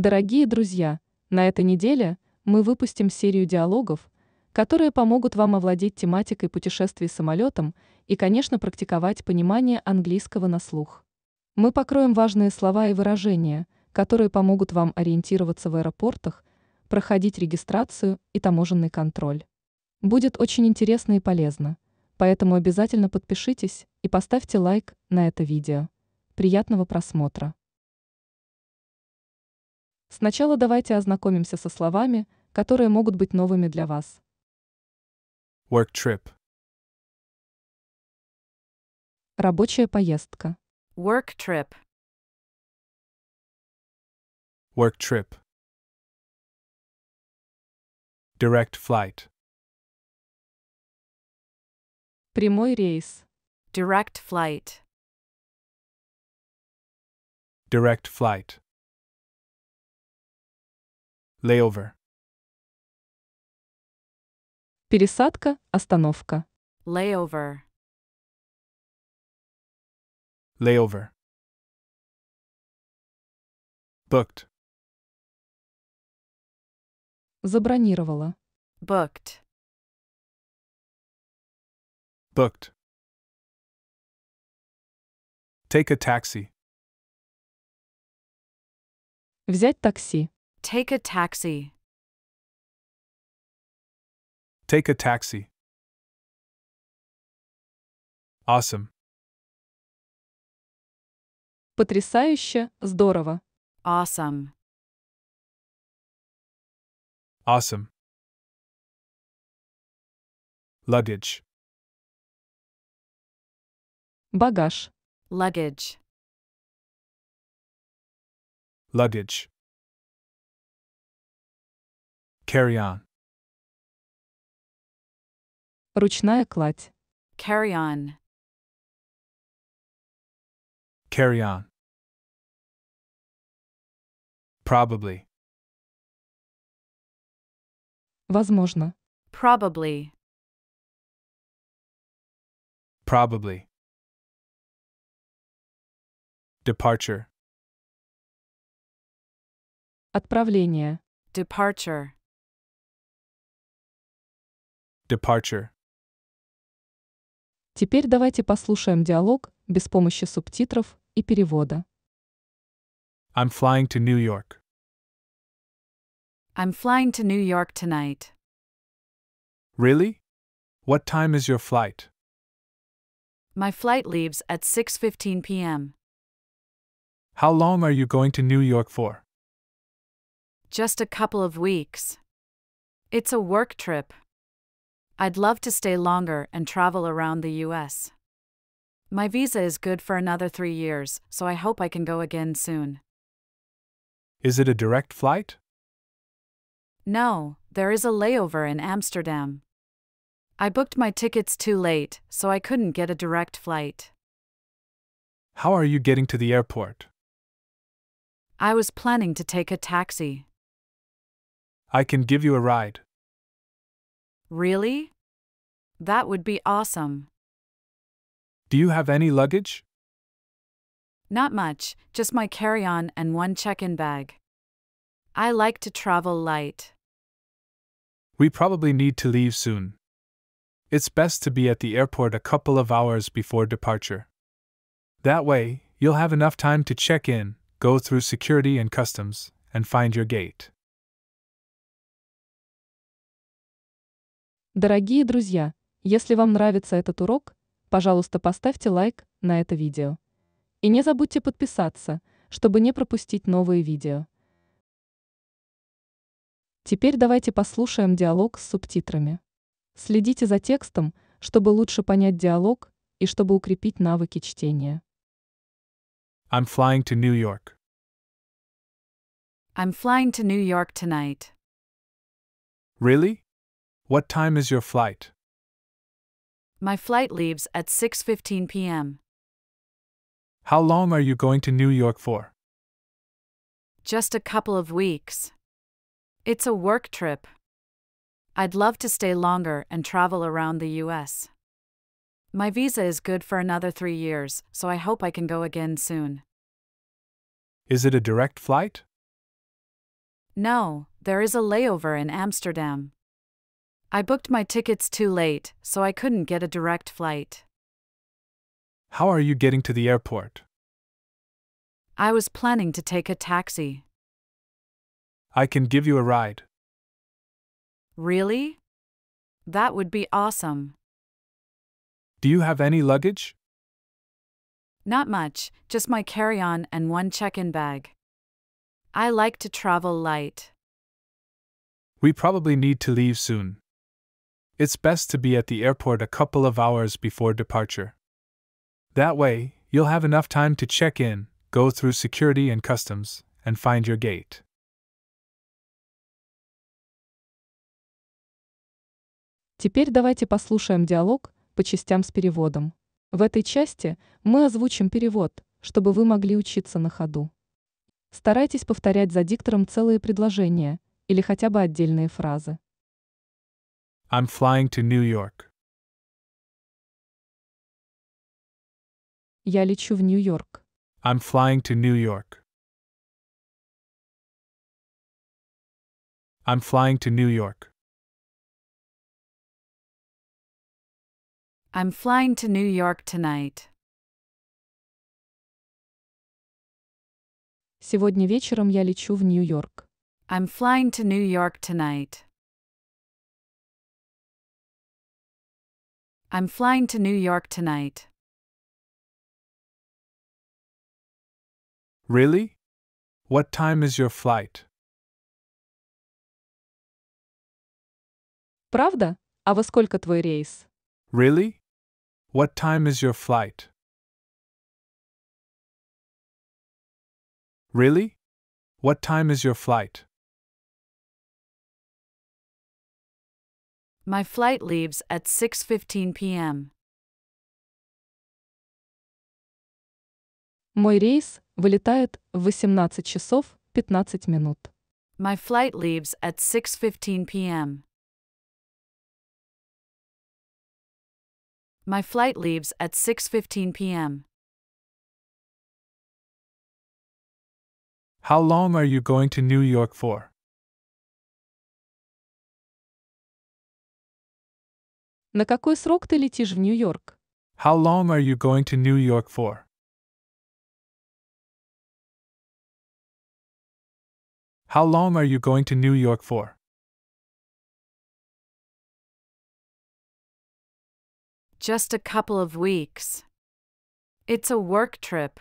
Дорогие друзья, на этой неделе мы выпустим серию диалогов, которые помогут вам овладеть тематикой путешествий самолетом и, конечно, практиковать понимание английского на слух. Мы покроем важные слова и выражения, которые помогут вам ориентироваться в аэропортах, проходить регистрацию и таможенный контроль. Будет очень интересно и полезно, поэтому обязательно подпишитесь и поставьте лайк на это видео. Приятного просмотра! Сначала давайте ознакомимся со словами, которые могут быть новыми для вас. Work trip. Рабочая поездка. Work trip. Work trip. Direct flight. Прямой рейс. Direct flight. Direct flight. Layover. Пересадка, остановка. Layover. Layover. Booked. Забронировала. Booked. Booked. Take a taxi. Взять такси. Take a taxi. Take a taxi. Awesome. Потрясающе, здорово. Awesome. Awesome. Luggage. Багаж. Luggage. Luggage. Carry on. Ручная кладь. Carry on. Carry on. Probably. Возможно. Probably. Probably. Departure. Отправление. Departure. Departure. Теперь давайте послушаем диалог без помощи субтитров и перевода. I'm flying to New York. I'm flying to New York tonight. Really? What time is your flight? My flight leaves at 6:15 p.m. How long are you going to New York for? Just a couple of weeks. It's a work trip. I'd love to stay longer and travel around the US. My visa is good for another three years, so I hope I can go again soon. Is it a direct flight? No, there is a layover in Amsterdam. I booked my tickets too late, so I couldn't get a direct flight. How are you getting to the airport? I was planning to take a taxi. I can give you a ride. Really? That would be awesome. Do you have any luggage? Not much, just my carry on and one check in bag. I like to travel light. We probably need to leave soon. It's best to be at the airport a couple of hours before departure. That way, you'll have enough time to check in, go through security and customs, and find your gate. Дорогие друзья, если вам нравится этот урок, пожалуйста, поставьте лайк на это видео. И не забудьте подписаться, чтобы не пропустить новые видео. Теперь давайте послушаем диалог с субтитрами. Следите за текстом, чтобы лучше понять диалог и чтобы укрепить навыки чтения. I'm flying to New York. I'm flying to New York tonight. Really? What time is your flight? My flight leaves at 6:15 p.m. How long are you going to New York for? Just a couple of weeks. It's a work trip. I'd love to stay longer and travel around the US. My visa is good for another 3 years, so I hope I can go again soon. Is it a direct flight? No, there is a layover in Amsterdam. I booked my tickets too late, so I couldn't get a direct flight. How are you getting to the airport? I was planning to take a taxi. I can give you a ride. Really? That would be awesome. Do you have any luggage? Not much, just my carry on and one check in bag. I like to travel light. We probably need to leave soon. it's best to be at the airport a couple of hours before departure. That way, you'll have enough time to check in, go through security and customs, and find your gate. Теперь давайте послушаем диалог по частям с переводом. В этой части мы озвучим перевод, чтобы вы могли учиться на ходу. Старайтесь повторять за диктором целые предложения или хотя бы отдельные фразы. I'm flying to New York. Я лечу в Нью-Йорк. I'm flying to New York. I'm flying to New York. I'm flying to New York tonight. Сегодня вечером я лечу в Нью-Йорк. I'm flying to New York tonight. I'm flying to New York tonight. Really? What time is your flight? Правда? А во сколько твой рейс? Really? What time is your flight? Really? What time is your flight? My flight leaves at 6:15 p.m. Мой рейс вылетает в 18 часов 15 минут. My flight leaves at 6:15 p.m. My flight leaves at 6:15 p.m. How long are you going to New York for? На какой срок ты летишь в Нью-Йорк? How long are you going to New York for? How long are you going to New York for? Just a couple of weeks. It's a work trip.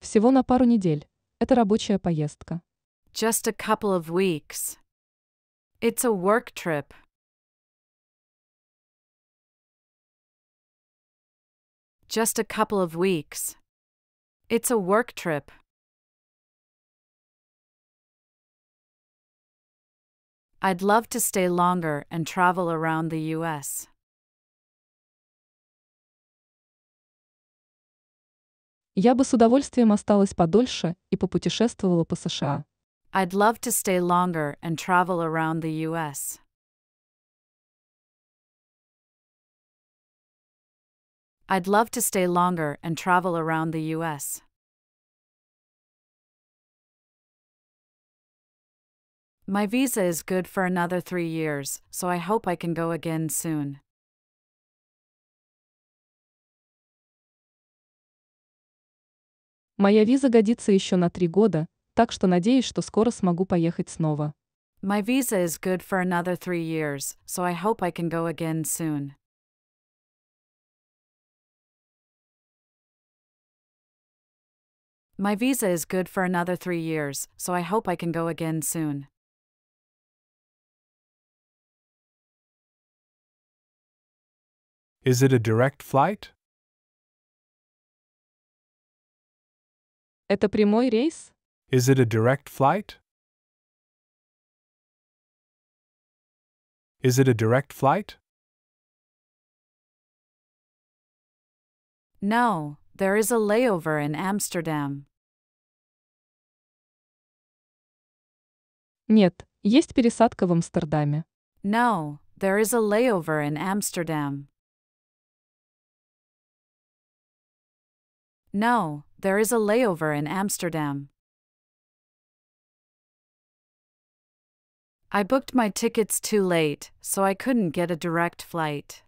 Всего на пару недель. Это рабочая поездка. Just a couple of weeks. It's a work trip. Just a couple of weeks. It's a work trip. I'd love to stay longer and travel around the US. Я бы с удовольствием осталась подольше и попутешествовала по США. I'd love to stay longer and travel around the US. I'd love to stay longer and travel around the US. My visa is good for another three years, so I hope I can go again soon. Моя виза годится еще на три года, так что надеюсь, что скоро смогу поехать снова. My visa is good for another three years, so I hope I can go again soon. My visa is good for another three years, so I hope I can go again soon. Is it a direct flight? Это прямой рейс? Is it a direct flight? Is it a direct flight? No, there is a layover in Amsterdam. Нет, есть пересадка в Амстердаме. No, there is a layover in Amsterdam. No, there is a layover in Amsterdam. I booked my tickets too late, so I couldn't get a direct flight.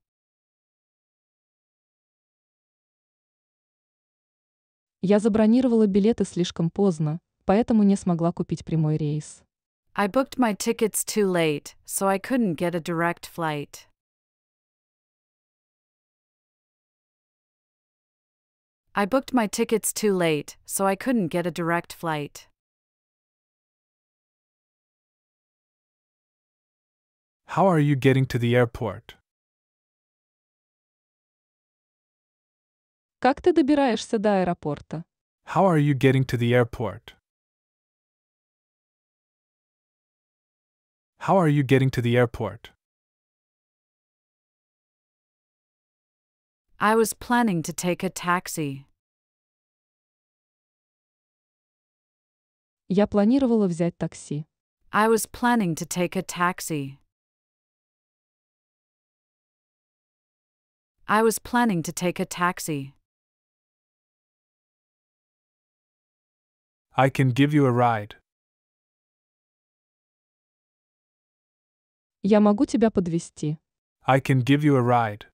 Я забронировала билеты слишком поздно, поэтому не смогла купить прямой рейс. I booked my tickets too late, so I couldn't get a direct flight. I booked my tickets too late, so I couldn't get a direct flight. How are you getting to the airport? Как ты добираешься до аэропорта? How are you getting to the airport? How are you getting to the airport? I was planning to take a taxi. Я планировала взять такси. I was planning to take a taxi. I was planning to take a taxi. I can give you a ride. Я могу тебя подвести. I can give you a ride.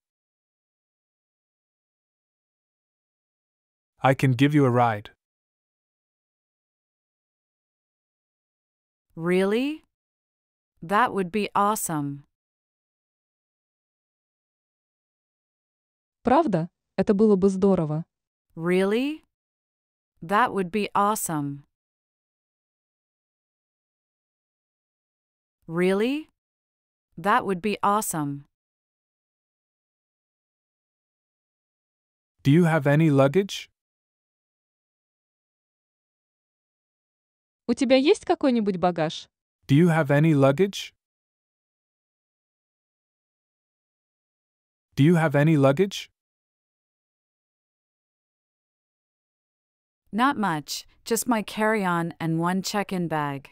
I can give you a ride. Really? That would be awesome. Правда? Это было бы здорово. Really? That would be awesome. Really? That would be awesome. Do you have any luggage? У тебя есть какой-нибудь багаж? Do you have any luggage? Do you have any luggage? Not much, just my carry on and one check in bag.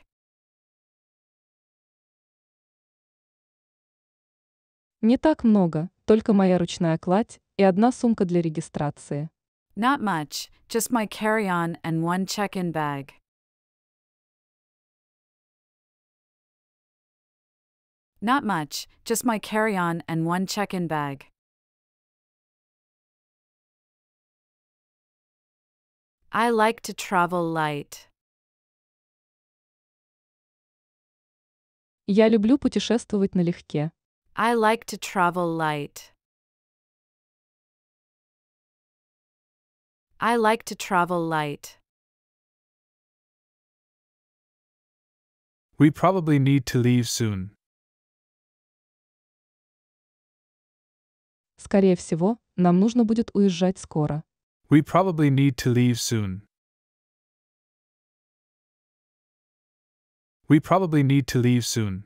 Не так много, только моя ручная кладь и одна сумка для регистрации. Not much, just my carry-on and one check-in bag. Not much, just my carry-on and one check-in bag. I like to travel light. Я люблю путешествовать налегке. I like to travel light. I like to travel light. We probably need to leave soon. Скорее всего, нам нужно будет уезжать скоро. We probably need to leave soon. We probably need to leave soon.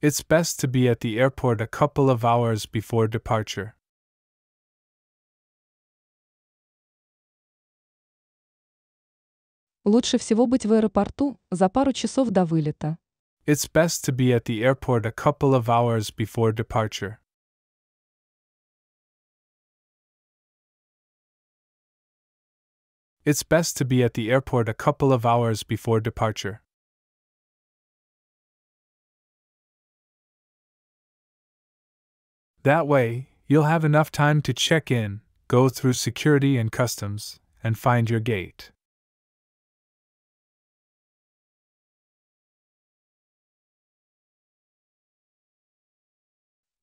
It's best to be at the airport a couple of hours before departure. Лучше всего быть в аэропорту за пару часов до вылета. It's best to be at the airport a couple of hours before departure. it's best to be at the airport a couple of hours before departure. That way, you'll have enough time to check in, go through security and customs, and find your gate.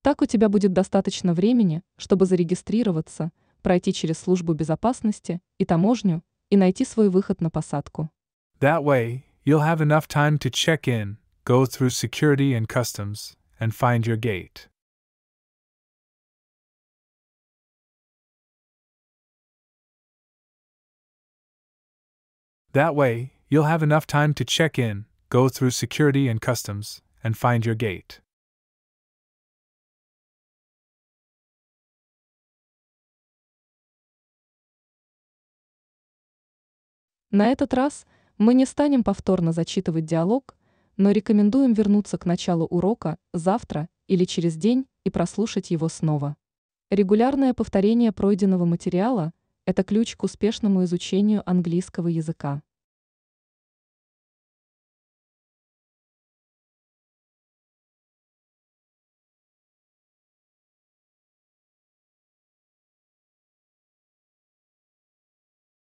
Так у тебя будет достаточно времени, чтобы зарегистрироваться, пройти через службу безопасности и таможню и найти свой выход на посадку. That way, you'll have enough time to check in, go through security and customs, and find your gate. That way, you'll have enough time to check in, go through security and customs, and find your gate. На этот раз мы не станем повторно зачитывать диалог, но рекомендуем вернуться к началу урока завтра или через день и прослушать его снова. Регулярное повторение пройденного материала – это ключ к успешному изучению английского языка.